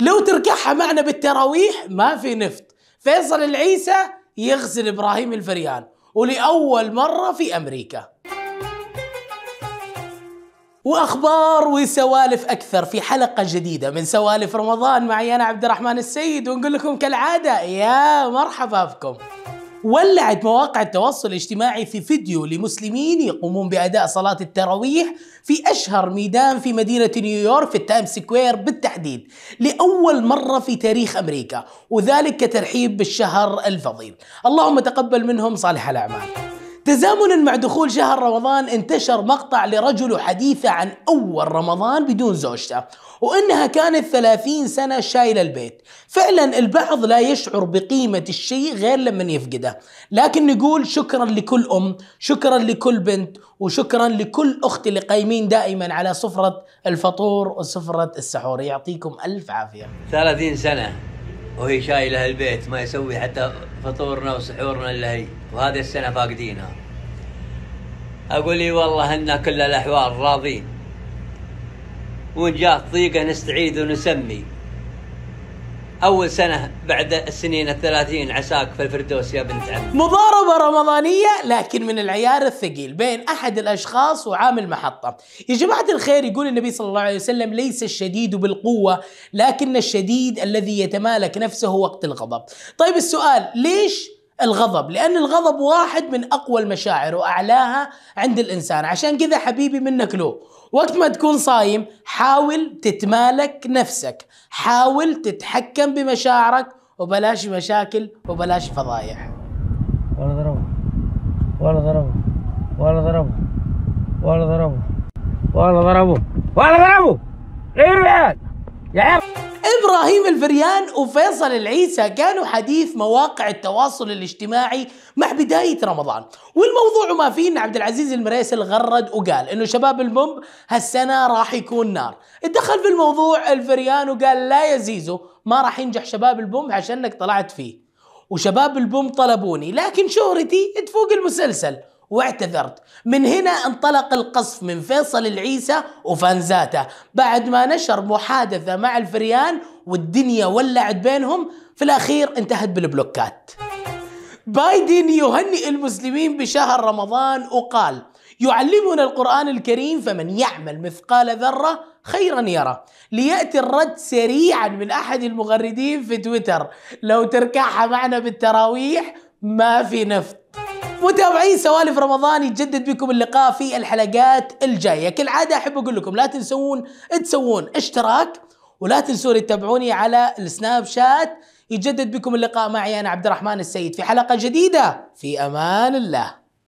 لو تركعها معنا بالتراويح ما في نفط فيصل العيسى يغسل ابراهيم الفريان ولاول مره في امريكا واخبار وسوالف اكثر في حلقه جديده من سوالف رمضان معي انا عبد الرحمن السيد ونقول لكم كالعاده يا مرحبا بكم ولعت مواقع التواصل الاجتماعي في فيديو لمسلمين يقومون بأداء صلاة التراويح في أشهر ميدان في مدينة نيويورك في التايم سكوير بالتحديد لأول مرة في تاريخ أمريكا وذلك كترحيب بالشهر الفضيل اللهم تقبل منهم صالح الأعمال تزامنا مع دخول شهر رمضان انتشر مقطع لرجل حديثه عن أول رمضان بدون زوجته وإنها كانت 30 سنة شايلة البيت فعلا البعض لا يشعر بقيمة الشيء غير لمن يفقده لكن نقول شكرا لكل أم شكرا لكل بنت وشكرا لكل أخت اللي قايمين دائما على سفرة الفطور وسفرة السحور يعطيكم ألف عافية 30 سنة وهي شايلة البيت ما يسوي حتى فطورنا وسحورنا إلا هي وهذه السنة فاقدينها أقول إي والله إن كل الأحوال راضين وإن جاءت ضيقة نستعيد ونسمي اول سنه بعد السنين الثلاثين عساك في الفردوس يا بنت عم مضاربه رمضانيه لكن من العيار الثقيل بين احد الاشخاص وعامل محطه يا جماعه الخير يقول النبي صلى الله عليه وسلم ليس الشديد بالقوه لكن الشديد الذي يتمالك نفسه وقت الغضب طيب السؤال ليش الغضب لأن الغضب واحد من أقوى المشاعر وأعلاها عند الإنسان عشان كذا حبيبي منك له وقت ما تكون صايم حاول تتمالك نفسك حاول تتحكم بمشاعرك وبلاش مشاكل وبلاش فضايح ولا ضرب ولا ضرب ولا ضرب ولا ضرب ولا ضرب ولا ضرب غير يا عيال ابراهيم الفريان وفيصل العيسى كانوا حديث مواقع التواصل الاجتماعي مع بدايه رمضان، والموضوع ما فيه ان عبد العزيز المريسل غرد وقال انه شباب المب هالسنه راح يكون نار، اتدخل في الموضوع الفريان وقال لا يا زيزو ما راح ينجح شباب البوم عشانك طلعت فيه. وشباب البوم طلبوني لكن شهرتي تفوق المسلسل واعتذرت من هنا انطلق القصف من فيصل العيسى وفانزاته بعد ما نشر محادثة مع الفريان والدنيا ولعت بينهم في الأخير انتهت بالبلوكات بايدن يهنئ المسلمين بشهر رمضان وقال يعلمنا القرآن الكريم فمن يعمل مثقال ذرة خيرا يرى ليأتي الرد سريعا من أحد المغردين في تويتر لو تركعها معنا بالتراويح ما في نفط متابعين سوالف رمضان يتجدد بكم اللقاء في الحلقات الجايه كالعاده احب اقول لكم لا تنسون تسوون اشتراك ولا تنسون تتابعوني على السناب شات يتجدد بكم اللقاء معي انا عبد الرحمن السيد في حلقه جديده في امان الله